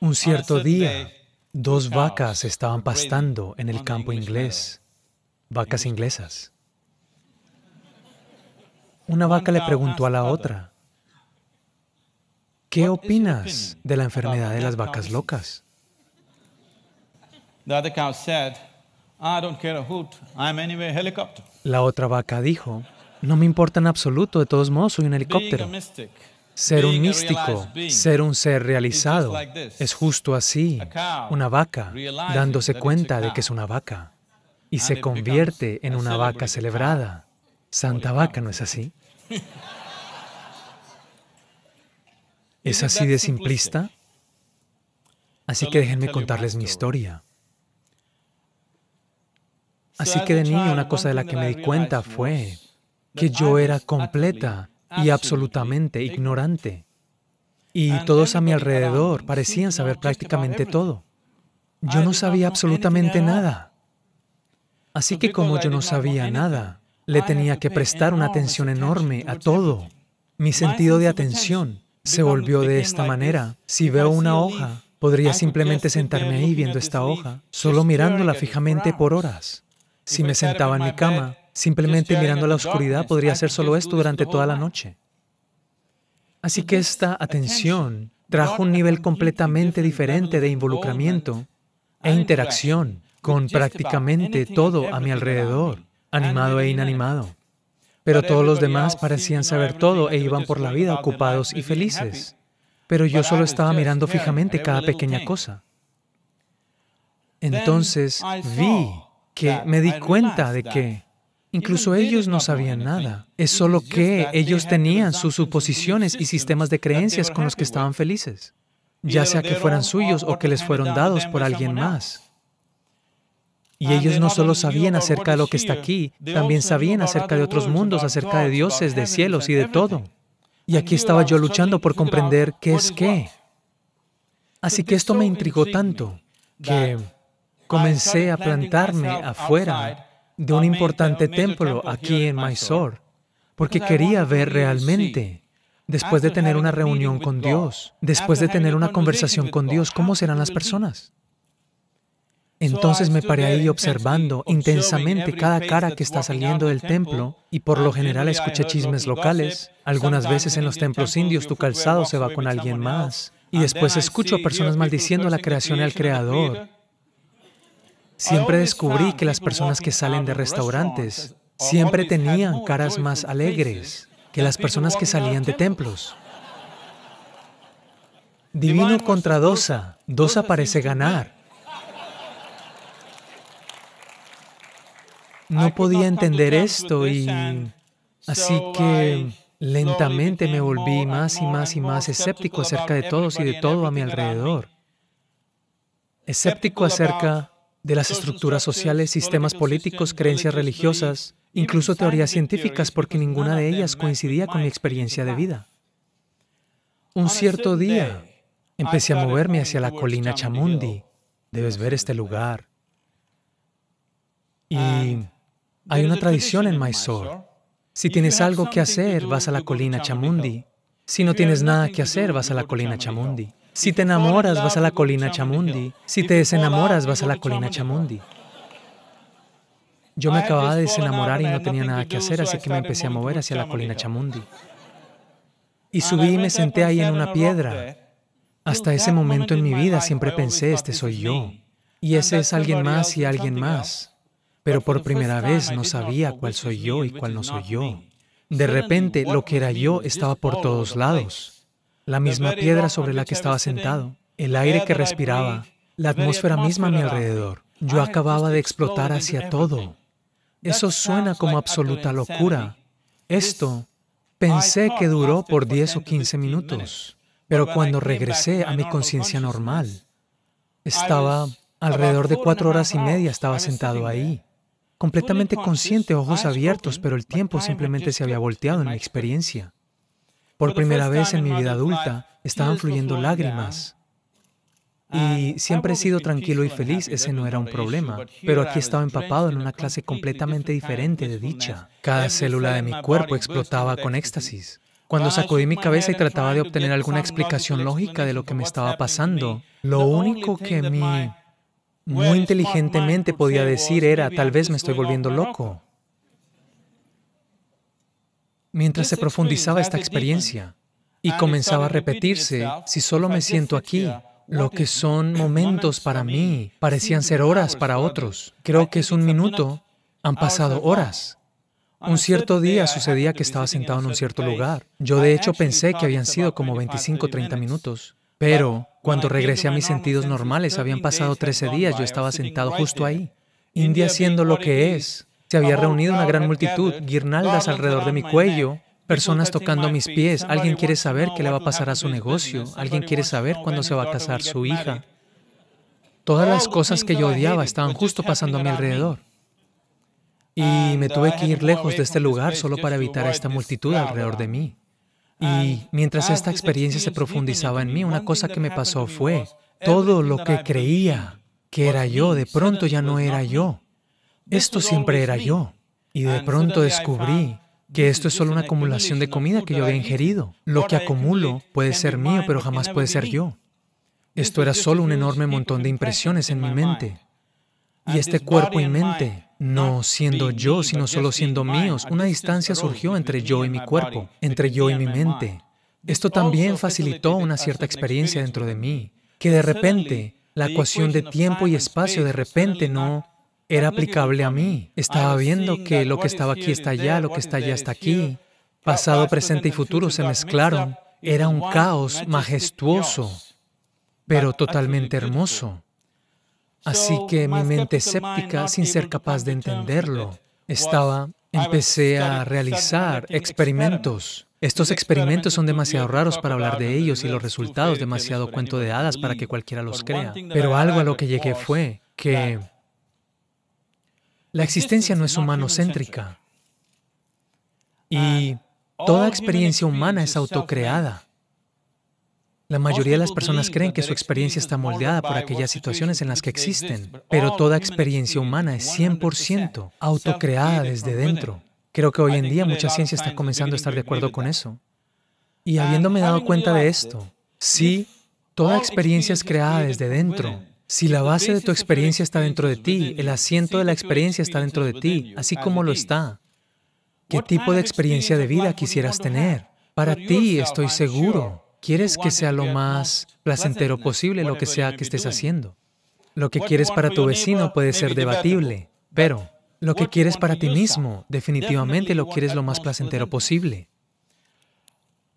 Un cierto día, dos vacas estaban pastando en el campo inglés, vacas inglesas. Una vaca le preguntó a la otra, ¿qué opinas de la enfermedad de las vacas locas? La otra vaca dijo, no me importa en absoluto, de todos modos soy un helicóptero. Ser un místico, ser un ser realizado, es justo así, una vaca, dándose cuenta de que es una vaca, y se convierte en una vaca celebrada. Santa vaca, ¿no es así? ¿Es así de simplista? Así que déjenme contarles mi historia. Así que de niño una cosa de la que me di cuenta fue que yo era completa y absolutamente ignorante. Y todos a mi alrededor parecían saber prácticamente todo. Yo no sabía absolutamente nada. Así que como yo no sabía nada, le tenía que prestar una atención enorme a todo. Mi sentido de atención se volvió de esta manera. Si veo una hoja, podría simplemente sentarme ahí viendo esta hoja, solo mirándola fijamente por horas. Si me sentaba en mi cama, Simplemente mirando a la oscuridad podría hacer solo esto durante toda la noche. Así que esta atención trajo un nivel completamente diferente de involucramiento e interacción con prácticamente todo a mi alrededor, animado e inanimado. Pero todos los demás parecían saber todo e iban por la vida ocupados y felices. Pero yo solo estaba mirando fijamente cada pequeña cosa. Entonces vi que me di cuenta de que Incluso ellos no sabían nada. Es solo que ellos tenían sus suposiciones y sistemas de creencias con los que estaban felices, ya sea que fueran suyos o que les fueron dados por alguien más. Y ellos no solo sabían acerca de lo que está aquí, también sabían acerca de otros mundos, acerca de dioses, de cielos y de todo. Y aquí estaba yo luchando por comprender qué es qué. Así que esto me intrigó tanto que comencé a plantarme afuera de un importante templo aquí en Mysore, porque quería ver realmente, después de tener una reunión con Dios, después de tener una conversación con Dios, cómo serán las personas. Entonces me paré ahí observando intensamente cada cara que está saliendo del templo y por lo general escuché chismes locales. Algunas veces en los templos indios tu calzado se va con alguien más y después escucho a personas maldiciendo la creación y al creador. Siempre descubrí que las personas que salen de restaurantes siempre tenían caras más alegres que las personas que salían de templos. Divino contra Dosa. Dosa parece ganar. No podía entender esto y así que lentamente me volví más y más y más escéptico acerca de todos y de todo a mi alrededor. Escéptico acerca de las estructuras sociales, sistemas políticos, creencias religiosas, incluso teorías científicas, porque ninguna de ellas coincidía con mi experiencia de vida. Un cierto día empecé a moverme hacia la colina Chamundi. Debes ver este lugar. Y hay una tradición en Mysore. Si tienes algo que hacer, vas a la colina Chamundi. Si no tienes nada que hacer, vas a la colina Chamundi. Si te enamoras, vas a la colina Chamundi. Si te desenamoras, vas a la colina Chamundi. Yo me acababa de desenamorar y no tenía nada que hacer, así que me empecé a mover hacia la colina Chamundi. Y subí y me senté ahí en una piedra. Hasta ese momento en mi vida siempre pensé, este soy yo. Y ese es alguien más y alguien más. Pero por primera vez no sabía cuál soy yo y cuál no soy yo. De repente, lo que era yo estaba por todos lados la misma piedra sobre la que estaba sentado, el aire que respiraba, la atmósfera misma a mi alrededor. Yo acababa de explotar hacia todo. Eso suena como absoluta locura. Esto pensé que duró por 10 o 15 minutos, pero cuando regresé a mi conciencia normal, estaba alrededor de cuatro horas y media, estaba sentado ahí, completamente consciente, ojos abiertos, pero el tiempo simplemente se había volteado en mi experiencia. Por primera vez en mi vida adulta estaban fluyendo lágrimas. Y siempre he sido tranquilo y feliz, ese no era un problema. Pero aquí estaba empapado en una clase completamente diferente de dicha. Cada célula de mi cuerpo explotaba con éxtasis. Cuando sacudí mi cabeza y trataba de obtener alguna explicación lógica de lo que me estaba pasando, lo único que mi muy inteligentemente podía decir era, tal vez me estoy volviendo loco. Mientras se profundizaba esta experiencia y comenzaba a repetirse, si solo me siento aquí, lo que son momentos para mí parecían ser horas para otros. Creo que es un minuto, han pasado horas. Un cierto día sucedía que estaba sentado en un cierto lugar. Yo de hecho pensé que habían sido como 25 o 30 minutos. Pero cuando regresé a mis sentidos normales, habían pasado 13 días, yo estaba sentado justo ahí. India siendo lo que es, se había reunido una gran multitud, guirnaldas alrededor de mi cuello, personas tocando mis pies. Alguien quiere saber qué le va a pasar a su negocio. Alguien quiere saber cuándo se va a casar su hija. Todas las cosas que yo odiaba estaban pues justo pasando a mi alrededor. Y me tuve que ir lejos de este lugar solo para evitar a esta multitud alrededor de mí. Y mientras esta experiencia se profundizaba en mí, una cosa que me pasó fue todo lo que creía que era yo, de pronto ya no era yo esto siempre era yo. Y de pronto descubrí que esto es solo una acumulación de comida que yo había ingerido. Lo que acumulo puede ser mío, pero jamás puede ser yo. Esto era solo un enorme montón de impresiones en mi mente. Y este cuerpo y mente, no siendo yo, sino solo siendo míos, una distancia surgió entre yo y mi cuerpo, entre yo y mi mente. Esto también facilitó una cierta experiencia dentro de mí, que de repente la ecuación de tiempo y espacio de repente no era aplicable a mí. Estaba viendo que lo que estaba aquí está allá, lo que está allá está aquí. Pasado, presente y futuro se mezclaron. Era un caos majestuoso, pero totalmente hermoso. Así que mi mente escéptica, sin ser capaz de entenderlo, estaba, empecé a realizar experimentos. Estos experimentos son demasiado raros para hablar de ellos y los resultados demasiado cuento de hadas para que cualquiera los crea. Pero algo a lo que llegué fue que la existencia no es humanocéntrica y toda experiencia humana es autocreada. La mayoría de las personas creen que su experiencia está moldeada por aquellas situaciones en las que existen, pero toda experiencia humana es 100% autocreada desde dentro. Creo que hoy en día mucha ciencia está comenzando a estar de acuerdo con eso. Y habiéndome dado cuenta de esto, sí, toda experiencia es creada desde dentro, si la base de tu experiencia está dentro de ti, el asiento de la experiencia está dentro de ti, así como lo está, ¿qué tipo de experiencia de vida quisieras tener? Para ti, estoy seguro, quieres que sea lo más placentero posible lo que sea que estés haciendo. Lo que quieres para tu vecino puede ser debatible, pero lo que quieres para ti mismo, definitivamente lo quieres lo más placentero posible.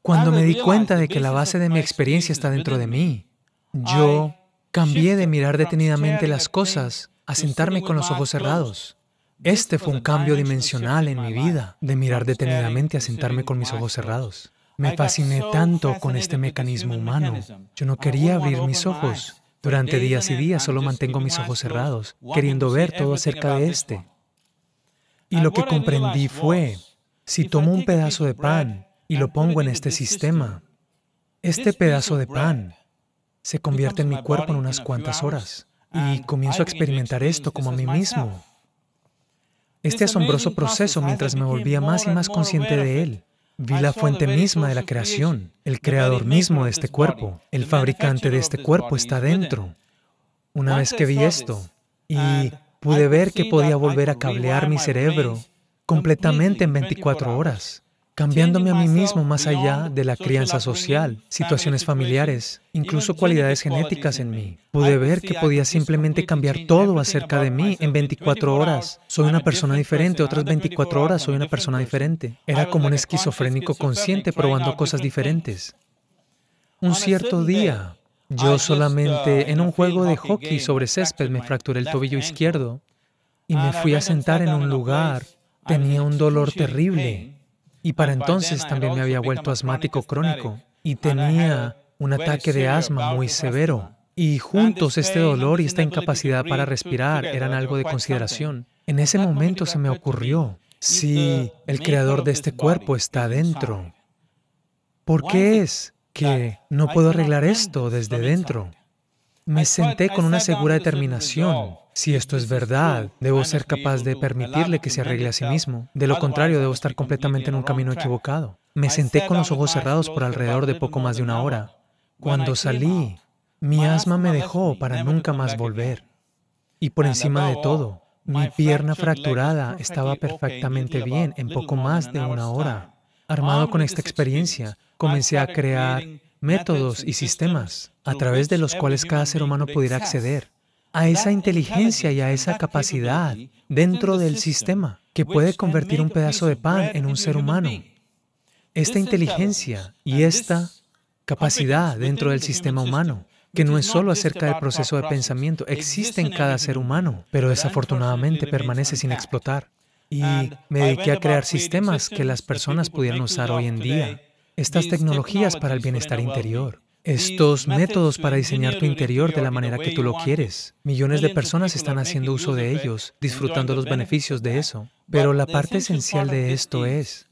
Cuando me di cuenta de que la base de mi experiencia está dentro de mí, yo Cambié de mirar detenidamente las cosas a sentarme con los ojos cerrados. Este fue un cambio dimensional en mi vida, de mirar detenidamente a sentarme con mis ojos cerrados. Me fasciné tanto con este mecanismo humano. Yo no quería abrir mis ojos. Durante días y días solo mantengo mis ojos cerrados, queriendo ver todo acerca de este. Y lo que comprendí fue, si tomo un pedazo de pan y lo pongo en este sistema, este pedazo de pan se convierte en mi cuerpo en unas cuantas horas y comienzo a experimentar esto como a mí mismo. Este asombroso proceso, mientras me volvía más y más consciente de él, vi la fuente misma de la creación, el creador mismo de este cuerpo, el fabricante de este cuerpo está dentro. Una vez que vi esto y pude ver que podía volver a cablear mi cerebro completamente en 24 horas, cambiándome a mí mismo más allá de la crianza social, situaciones familiares, incluso cualidades genéticas en mí. Pude ver que podía simplemente cambiar todo acerca de mí en 24 horas. Soy una persona diferente, otras 24 horas soy una persona diferente. Era como un esquizofrénico consciente probando cosas diferentes. Un cierto día, yo solamente uh, en un juego de hockey sobre césped me fracturé el tobillo izquierdo y me fui a sentar en un lugar. Tenía un dolor terrible y para entonces también me había vuelto asmático crónico y tenía un ataque de asma muy severo. Y juntos este dolor y esta incapacidad para respirar eran algo de consideración. En ese momento se me ocurrió, si el creador de este cuerpo está dentro, ¿por qué es que no puedo arreglar esto desde dentro? Me senté con una segura determinación si esto es verdad, debo ser capaz de permitirle que se arregle a sí mismo. De lo contrario, debo estar completamente en un camino equivocado. Me senté con los ojos cerrados por alrededor de poco más de una hora. Cuando salí, mi asma me dejó para nunca más volver. Y por encima de todo, mi pierna fracturada estaba perfectamente bien en poco más de una hora. Armado con esta experiencia, comencé a crear métodos y sistemas a través de los cuales cada ser humano pudiera acceder a esa inteligencia y a esa capacidad dentro del sistema que puede convertir un pedazo de pan en un ser humano. Esta inteligencia y esta capacidad dentro del sistema humano, que no es solo acerca del proceso de pensamiento, existe en cada ser humano, pero desafortunadamente permanece sin explotar. Y me dediqué a crear sistemas que las personas pudieran usar hoy en día, estas tecnologías para el bienestar interior estos métodos para diseñar tu interior de la manera que tú lo quieres. Millones de personas están haciendo uso de ellos, disfrutando los beneficios de eso. Pero la parte esencial de esto es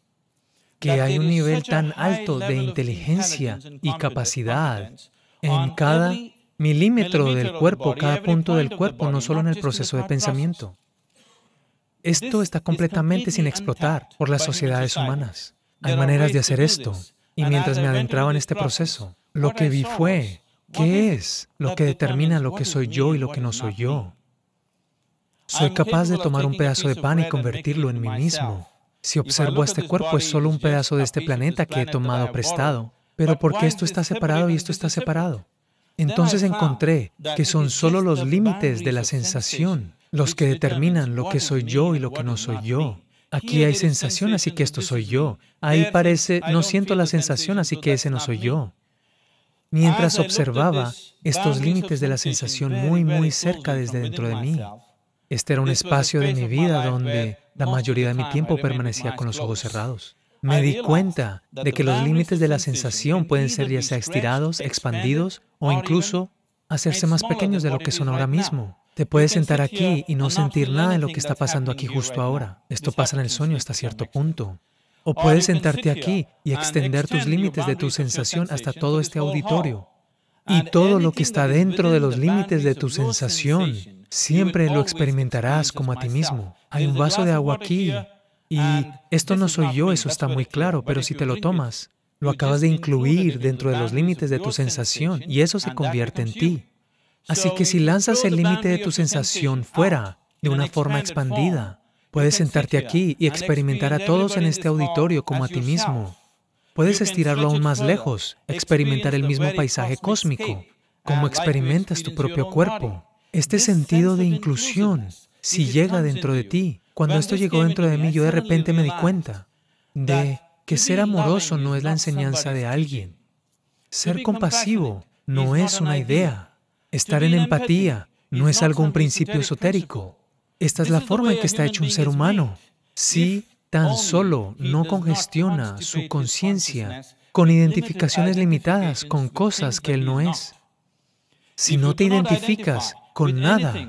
que hay un nivel tan alto de inteligencia y capacidad en cada milímetro del cuerpo, cada punto del cuerpo, no solo en el proceso de pensamiento. Esto está completamente sin explotar por las sociedades humanas. Hay maneras de hacer esto. Y mientras me adentraba en este proceso, lo que vi fue, ¿qué es lo que determina lo que soy yo y lo que no soy yo? Soy capaz de tomar un pedazo de pan y convertirlo en mí mismo. Si observo este cuerpo, es solo un pedazo de este planeta que he tomado prestado. Pero ¿por qué esto está separado y esto está separado? Entonces encontré que son solo los límites de la sensación los que determinan lo que soy yo y lo que no soy yo. Aquí hay sensación, así que esto soy yo. Ahí parece, no siento la sensación, así que ese no soy yo. Mientras observaba estos límites de la sensación muy, muy cerca desde dentro de mí, este era un espacio de mi vida donde la mayoría de mi tiempo permanecía con los ojos cerrados. Me di cuenta de que los límites de la sensación pueden ser ya sea estirados, expandidos o incluso hacerse más pequeños de lo que son ahora mismo. Te puedes sentar aquí y no sentir nada de lo que está pasando aquí justo ahora. Esto pasa en el sueño hasta cierto punto. O oh, puedes sentarte aquí y extender tus límites de tu sensación hasta todo este auditorio. Y todo lo que está dentro de los límites de tu sensación, siempre lo experimentarás como a ti mismo. Hay un vaso de agua aquí y esto no soy yo, eso está muy claro, pero si te lo tomas, lo acabas de incluir dentro de los límites de tu sensación y eso se convierte en ti. Así que si lanzas el límite de tu sensación fuera de una forma expandida, Puedes sentarte aquí y experimentar a todos en este auditorio como a ti mismo. Puedes estirarlo aún más lejos, experimentar el mismo paisaje cósmico, como experimentas tu propio cuerpo. Este sentido de inclusión, si llega dentro de ti, cuando esto llegó dentro de mí, yo de repente me di cuenta de que ser amoroso no es la enseñanza de alguien. Ser compasivo no es una idea. Estar en empatía no es algún principio esotérico. Esta es la forma en que está hecho un ser humano. Si tan solo no congestiona su conciencia con identificaciones limitadas con cosas que él no es. Si no te identificas con nada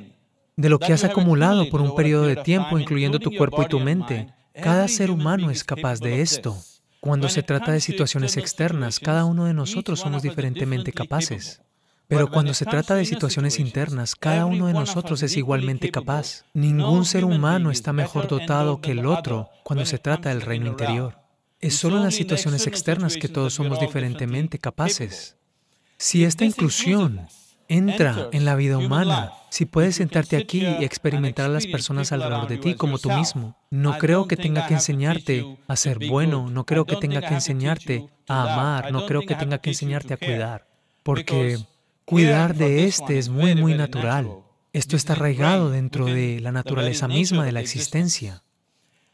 de lo que has acumulado por un periodo de tiempo, incluyendo tu cuerpo y tu mente, cada ser humano es capaz de esto. Cuando se trata de situaciones externas, cada uno de nosotros somos diferentemente capaces. Pero cuando se trata de situaciones internas, cada uno de nosotros es igualmente capaz. Ningún ser humano está mejor dotado que el otro cuando se trata del reino interior. Es solo en las situaciones externas que todos somos diferentemente capaces. Si esta inclusión entra en la vida humana, si puedes sentarte aquí y experimentar a las personas alrededor de ti como tú mismo, no creo que tenga que enseñarte a ser bueno, no creo que tenga que enseñarte a amar, no creo que tenga que enseñarte a cuidar, porque Cuidar de este es este muy, muy natural. Esto está arraigado dentro de la naturaleza misma de la existencia.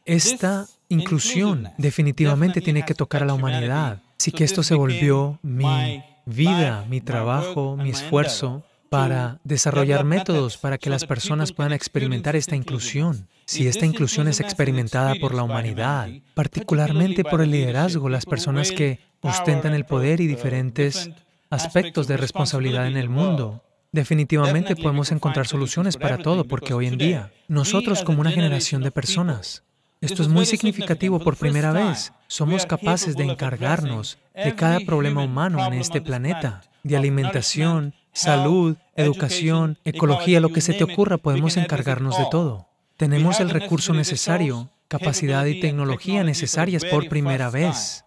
Esta inclusión definitivamente tiene que tocar a la humanidad. Así que esto se volvió mi vida, mi trabajo, mi esfuerzo para desarrollar métodos para que las personas puedan experimentar esta inclusión. Si esta inclusión es experimentada por la humanidad, particularmente por el liderazgo, las personas que ostentan el poder y uh, diferentes aspectos de responsabilidad en el mundo. Definitivamente podemos encontrar soluciones para todo, porque hoy en día, nosotros como una generación de personas, esto es muy significativo por primera vez, somos capaces de encargarnos de cada problema humano en este planeta, de alimentación, salud, educación, ecología, lo que se te ocurra, podemos encargarnos de todo. Tenemos el recurso necesario, capacidad y tecnología necesarias por primera vez.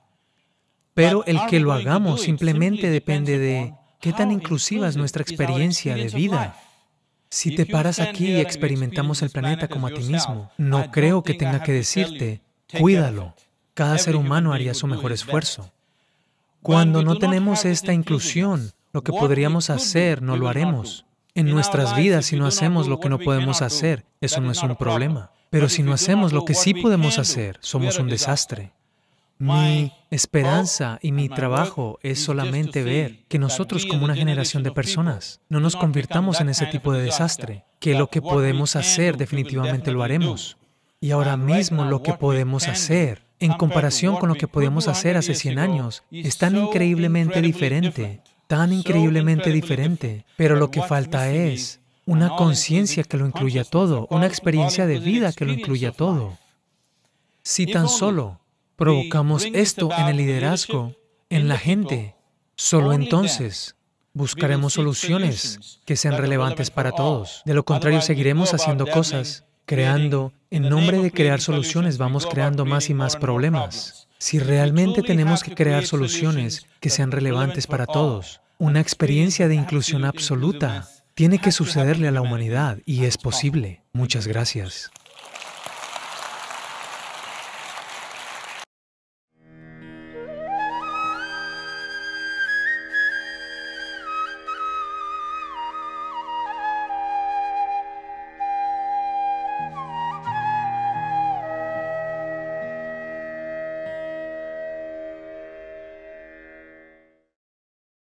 Pero el que lo hagamos simplemente depende de qué tan inclusiva es nuestra experiencia de vida. Si te paras aquí y experimentamos el planeta como a ti mismo, no creo que tenga que decirte, cuídalo. Cada ser humano haría su mejor esfuerzo. Cuando no tenemos esta inclusión, lo que podríamos hacer no lo haremos. En nuestras vidas, si no hacemos lo que no podemos hacer, eso no es un problema. Pero si no hacemos lo que sí podemos hacer, somos un desastre. Mi esperanza oh, y mi trabajo es solamente ver que nosotros como una generación de personas no nos convirtamos en ese tipo de desastre, que lo que podemos hacer definitivamente lo haremos. Y ahora mismo lo que podemos hacer, en comparación con lo que podíamos hacer hace 100 años, es tan increíblemente diferente, tan increíblemente diferente, pero lo que falta es una conciencia que lo incluya todo, una experiencia de vida que lo incluya todo. Si tan solo provocamos esto en el liderazgo, en la gente, solo entonces buscaremos soluciones que sean relevantes para todos. De lo contrario, seguiremos haciendo cosas, creando, en nombre de crear soluciones vamos creando más y más problemas. Si realmente tenemos que crear soluciones que sean relevantes para todos, una experiencia de inclusión absoluta tiene que sucederle a la humanidad y es posible. Muchas gracias.